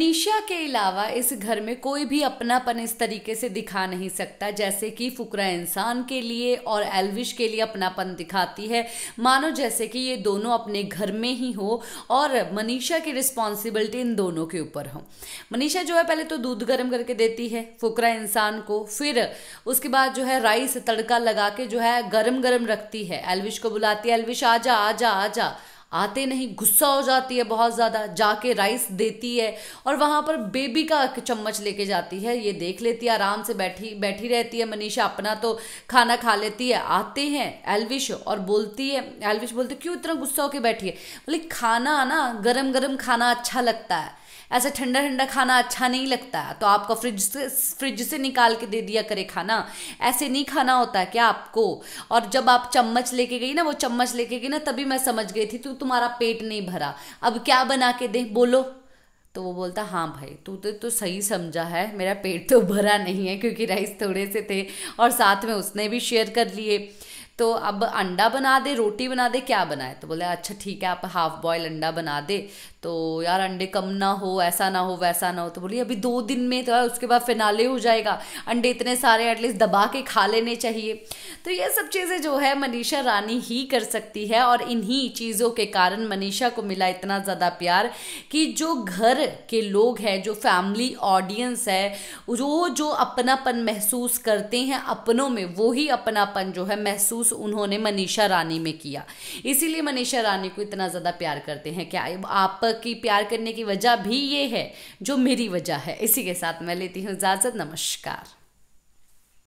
मनीषा के अलावा इस घर में कोई भी अपनापन इस तरीके से दिखा नहीं सकता जैसे कि फुकरा इंसान के लिए और एलविश के लिए अपनापन दिखाती है मानो जैसे कि ये दोनों अपने घर में ही हो और मनीषा की रिस्पॉन्सिबिलिटी इन दोनों के ऊपर हो मनीषा जो है पहले तो दूध गर्म करके देती है फुकरा इंसान को फिर उसके बाद जो है राइस तड़का लगा के जो है गर्म गर्म रखती है एलविश को बुलाती है एलविश आ आ जा जा आ जा आते नहीं गुस्सा हो जाती है बहुत ज़्यादा जाके राइस देती है और वहाँ पर बेबी का चम्मच लेके जाती है ये देख लेती है आराम से बैठी बैठी रहती है मनीषा अपना तो खाना खा लेती है आते हैं एलविश और बोलती है एलविश बोलती क्यों इतना गुस्सा होकर बैठी है बोले खाना ना गरम गरम खाना अच्छा लगता है ऐसा ठंडा ठंडा खाना अच्छा नहीं लगता तो आपको फ्रिज से फ्रिज से निकाल के दे दिया करे खाना ऐसे नहीं खाना होता क्या आपको और जब आप चम्मच लेके गई ना वो चम्मच लेके गई ना तभी मैं समझ गई थी तू तुम्हारा पेट नहीं भरा अब क्या बना के दे बोलो तो वो बोलता हाँ भाई तू तो तो सही समझा है मेरा पेट तो भरा नहीं है क्योंकि राइस थोड़े से थे और साथ में उसने भी शेयर कर लिए तो अब अंडा बना दे रोटी बना दे क्या बनाए तो बोले अच्छा ठीक है आप हाफ बॉयल अंडा बना दे तो यार अंडे कम ना हो ऐसा ना हो वैसा ना हो तो बोली अभी दो दिन में तो यार उसके बाद फिनाले हो जाएगा अंडे इतने सारे एटलीस्ट दबा के खा लेने चाहिए तो ये सब चीज़ें जो है मनीषा रानी ही कर सकती है और इन्हीं चीज़ों के कारण मनीषा को मिला इतना ज़्यादा प्यार कि जो घर के लोग हैं जो फैमिली ऑडियंस है वो जो अपनापन महसूस करते हैं अपनों में वो ही अपनापन जो है महसूस महसूस उन्होंने मनीषा रानी में किया इसीलिए मनीषा रानी को इतना ज़्यादा प्यार करते हैं क्या आपकी प्यार करने की वजह भी ये है जो मेरी वजह है इसी के साथ मैं लेती हूँ इजाज़त नमस्कार